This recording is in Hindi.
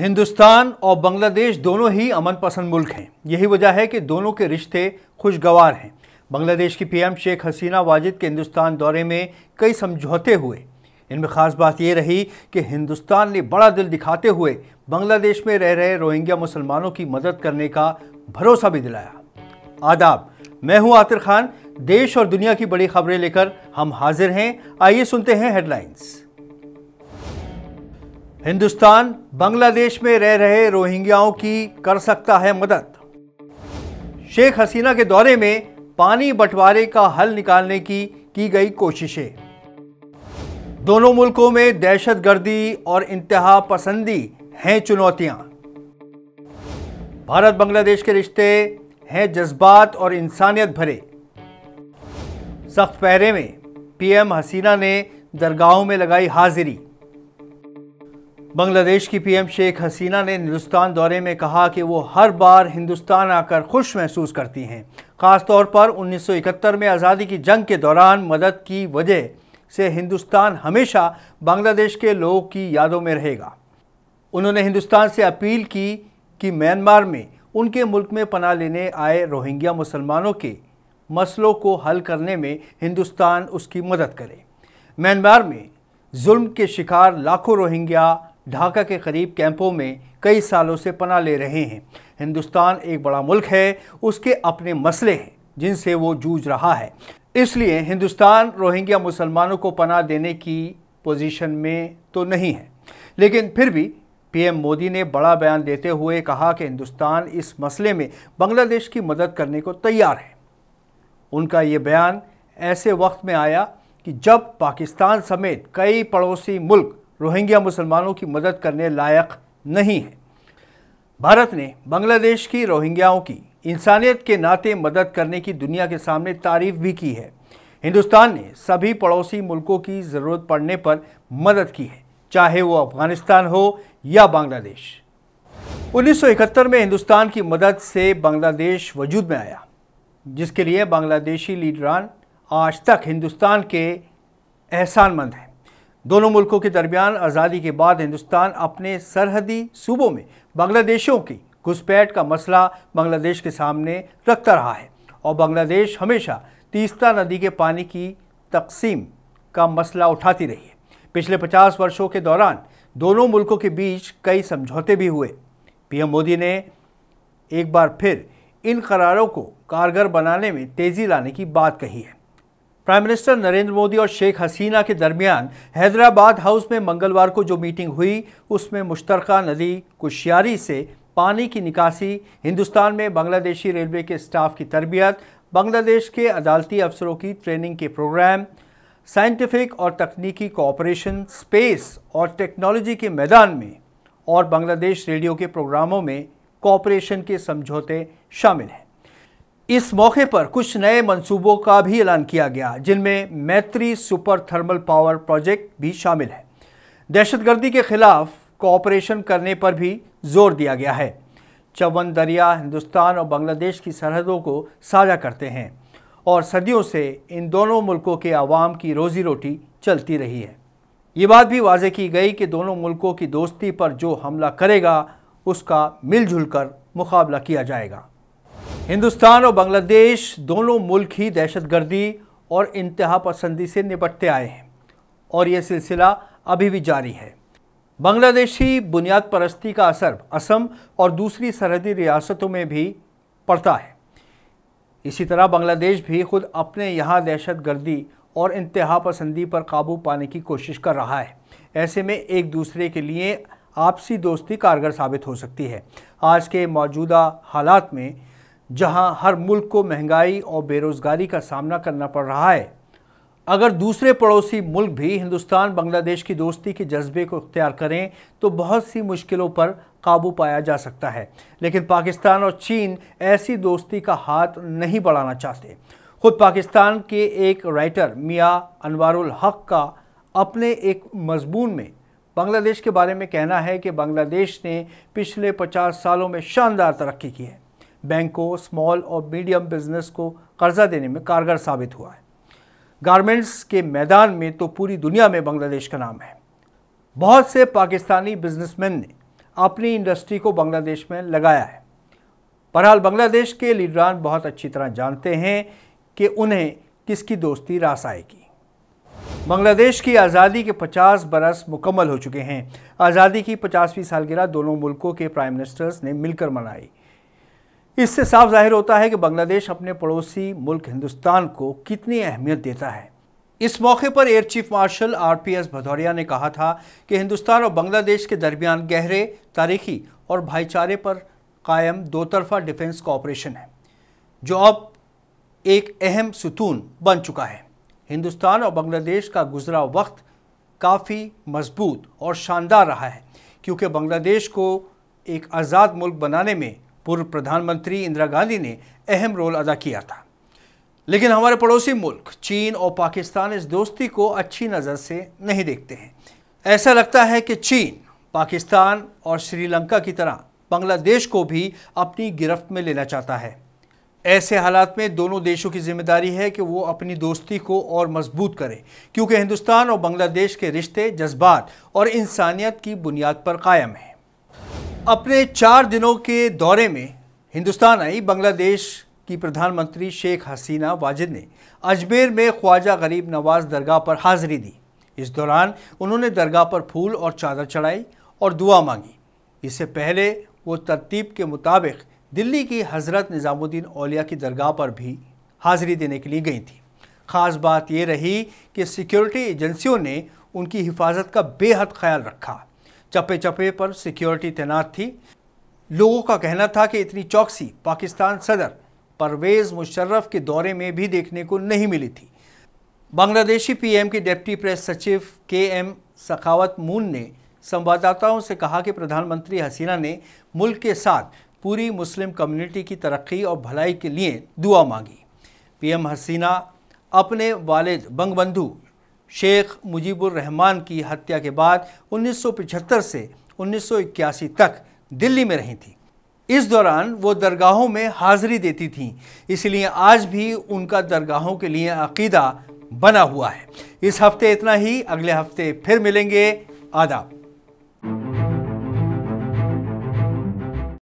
हिंदुस्तान और बांग्लादेश दोनों ही अमन पसंद मुल्क हैं यही वजह है कि दोनों के रिश्ते खुशगवार हैं बांग्लादेश की पीएम शेख हसीना वाजिद के हिंदुस्तान दौरे में कई समझौते हुए इनमें ख़ास बात यह रही कि हिंदुस्तान ने बड़ा दिल दिखाते हुए बांग्लादेश में रह रहे रोहिंग्या मुसलमानों की मदद करने का भरोसा भी दिलाया आदाब मैं हूं आतिर खान देश और दुनिया की बड़ी खबरें लेकर हम हाजिर हैं आइए सुनते हैं हेडलाइंस हिंदुस्तान बांग्लादेश में रह रहे रोहिंग्याओं की कर सकता है मदद शेख हसीना के दौरे में पानी बंटवारे का हल निकालने की की गई कोशिशें दोनों मुल्कों में दहशतगर्दी और इंतहा पसंदी हैं चुनौतियां भारत बांग्लादेश के रिश्ते हैं जज्बात और इंसानियत भरे सख्त पहरे में पीएम हसीना ने दरगाहों में लगाई हाजिरी बांग्लादेश की पीएम शेख हसीना ने हिंदुस्तान दौरे में कहा कि वो हर बार हिंदुस्तान आकर खुश महसूस करती हैं ख़ास तौर पर 1971 में आज़ादी की जंग के दौरान मदद की वजह से हिंदुस्तान हमेशा बांग्लादेश के लोगों की यादों में रहेगा उन्होंने हिंदुस्तान से अपील की कि म्यांमार में उनके मुल्क में पना लेने आए रोहिंग्या मुसलमानों के मसलों को हल करने में हिंदुस्तान उसकी मदद करे म्यांमार में जुल्म के शिकार लाखों रोहिंग्या ढाका के करीब कैंपों में कई सालों से पना ले रहे हैं हिंदुस्तान एक बड़ा मुल्क है उसके अपने मसले हैं जिनसे वो जूझ रहा है इसलिए हिंदुस्तान रोहिंग्या मुसलमानों को पनाह देने की पोजीशन में तो नहीं है लेकिन फिर भी पीएम मोदी ने बड़ा बयान देते हुए कहा कि हिंदुस्तान इस मसले में बांग्लादेश की मदद करने को तैयार है उनका ये बयान ऐसे वक्त में आया कि जब पाकिस्तान समेत कई पड़ोसी मुल्क रोहिंग्या मुसलमानों की मदद करने लायक नहीं है भारत ने बांग्लादेश की रोहिंग्याओं की इंसानियत के नाते मदद करने की दुनिया के सामने तारीफ भी की है हिंदुस्तान ने सभी पड़ोसी मुल्कों की ज़रूरत पड़ने पर मदद की है चाहे वो अफगानिस्तान हो या बांग्लादेश 1971 में हिंदुस्तान की मदद से बांग्लादेश वजूद में आया जिसके लिए बांग्लादेशी लीडरान आज तक हिंदुस्तान के एहसानमंद हैं दोनों मुल्कों के दरमियान आज़ादी के बाद हिंदुस्तान अपने सरहदी सूबों में बांग्लादेशों की घुसपैठ का मसला बांग्लादेश के सामने रखता रहा है और बांग्लादेश हमेशा तीस्ता नदी के पानी की तकसीम का मसला उठाती रही है पिछले 50 वर्षों के दौरान दोनों मुल्कों के बीच कई समझौते भी हुए पीएम मोदी ने एक बार फिर इन करारों को कारगर बनाने में तेज़ी लाने की बात कही है प्राइम मिनिस्टर नरेंद्र मोदी और शेख हसीना के दरमियान हैदराबाद हाउस में मंगलवार को जो मीटिंग हुई उसमें मुश्तरक नदी कुशियारी से पानी की निकासी हिंदुस्तान में बांग्लादेशी रेलवे के स्टाफ की तरबियत बांग्लादेश के अदालती अफसरों की ट्रेनिंग के प्रोग्राम साइंटिफिक और तकनीकी कोऑपरेशन स्पेस और टेक्नोलॉजी के मैदान में और बांग्लादेश रेडियो के प्रोग्रामों में कोऑपरेशन के समझौते शामिल हैं इस मौके पर कुछ नए मंसूबों का भी ऐलान किया गया जिनमें मैत्री सुपर थर्मल पावर प्रोजेक्ट भी शामिल है दहशतगर्दी के खिलाफ कोऑपरेशन करने पर भी जोर दिया गया है चवन दरिया हिंदुस्तान और बांग्लादेश की सरहदों को साझा करते हैं और सदियों से इन दोनों मुल्कों के आवाम की रोजी रोटी चलती रही है ये बात भी वाजे की गई कि दोनों मुल्कों की दोस्ती पर जो हमला करेगा उसका मिलजुल कर मुकाबला किया जाएगा हिंदुस्तान और बांग्लादेश दोनों मुल्क ही दहशतगर्दी और इंतहा पसंदी से निपटते आए हैं और यह सिलसिला अभी भी जारी है बांग्लादेशी बुनियाद परस्ती का असर असम और दूसरी सरहदी रियासतों में भी पड़ता है इसी तरह बांग्लादेश भी खुद अपने यहाँ दहशतगर्दी और इंतहा पसंदी पर काबू पाने की कोशिश कर रहा है ऐसे में एक दूसरे के लिए आपसी दोस्ती कारगर साबित हो सकती है आज के मौजूदा हालात में जहां हर मुल्क को महंगाई और बेरोज़गारी का सामना करना पड़ रहा है अगर दूसरे पड़ोसी मुल्क भी हिंदुस्तान बांग्लादेश की दोस्ती के जज्बे को अख्तियार करें तो बहुत सी मुश्किलों पर काबू पाया जा सकता है लेकिन पाकिस्तान और चीन ऐसी दोस्ती का हाथ नहीं बढ़ाना चाहते खुद पाकिस्तान के एक राइटर मियाँ अनवारुल हक का अपने एक मजमून में बांग्लादेश के बारे में कहना है कि बांग्लादेश ने पिछले 50 सालों में शानदार तरक्की की है बैंकों स्मॉल और मीडियम बिजनेस को कर्जा देने में कारगर साबित हुआ है गारमेंट्स के मैदान में तो पूरी दुनिया में बांग्लादेश का नाम है बहुत से पाकिस्तानी बिजनेसमैन ने अपनी इंडस्ट्री को बांग्लादेश में लगाया है बहरहाल बांग्लादेश के लीडरान बहुत अच्छी तरह जानते हैं कि उन्हें किसकी दोस्ती रास आएगी बांग्लादेश की आज़ादी के 50 बरस मुकम्मल हो चुके हैं आज़ादी की 50वीं सालगिरह दोनों मुल्कों के प्राइम मिनिस्टर्स ने मिलकर मनाई इससे साफ जाहिर होता है कि बांग्लादेश अपने पड़ोसी मुल्क हिंदुस्तान को कितनी अहमियत देता है इस मौके पर air chief marshal RPS Bhadauria ने कहा था कि हिंदुस्तान और बांग्लादेश के दरमियान गहरे तारीखी और भाईचारे पर कायम दो तरफा डिफेंस कॉपरेशन है जो अब एक अहम सुतून बन चुका है हिंदुस्तान और बांग्लादेश का गुजरा वक्त काफ़ी मजबूत और शानदार रहा है क्योंकि बांग्लादेश को एक आज़ाद मुल्क बनाने में पूर्व प्रधानमंत्री इंदिरा गांधी ने अहम रोल अदा किया था लेकिन हमारे पड़ोसी मुल्क चीन और पाकिस्तान इस दोस्ती को अच्छी नज़र से नहीं देखते हैं ऐसा लगता है कि चीन पाकिस्तान और श्रीलंका की तरह बांग्लादेश को भी अपनी गिरफ्त में लेना चाहता है ऐसे हालात में दोनों देशों की जिम्मेदारी है कि वो अपनी दोस्ती को और मजबूत करें क्योंकि हिंदुस्तान और बांग्लादेश के रिश्ते जज्बात और इंसानियत की बुनियाद पर कायम हैं अपने चार दिनों के दौरे में हिंदुस्तान आई बांग्लादेश की प्रधानमंत्री शेख हसीना वाजिद ने अजमेर में ख्वाजा गरीब नवाज दरगाह पर हाजिरी दी इस दौरान उन्होंने दरगाह पर फूल और चादर चढ़ाई और दुआ मांगी इससे पहले वो तरतीब के मुताबिक दिल्ली की हज़रत निज़ामुद्दीन औलिया की दरगाह पर भी हाजिरी देने के लिए गई थी ख़ास बात यह रही कि सिक्योरिटी एजेंसियों ने उनकी हिफाजत का बेहद ख्याल रखा चप्पे चप्पे पर सिक्योरिटी तैनात थी लोगों का कहना था कि इतनी चौकसी पाकिस्तान सदर परवेज़ मुशर्रफ के दौरे में भी देखने को नहीं मिली थी बांग्लादेशी पीएम के डेप्टी प्रेस सचिव के एम सखावत मून ने संवाददाताओं से कहा कि प्रधानमंत्री हसीना ने मुल्क के साथ पूरी मुस्लिम कम्युनिटी की तरक्की और भलाई के लिए दुआ मांगी पीएम हसीना अपने वालिद बंगबंधु शेख मुजीबुर रहमान की हत्या के बाद 1975 से 1981 तक दिल्ली में रही थी इस दौरान वो दरगाहों में हाजिरी देती थीं इसलिए आज भी उनका दरगाहों के लिए अकीदा बना हुआ है इस हफ्ते इतना ही अगले हफ्ते फिर मिलेंगे आदाब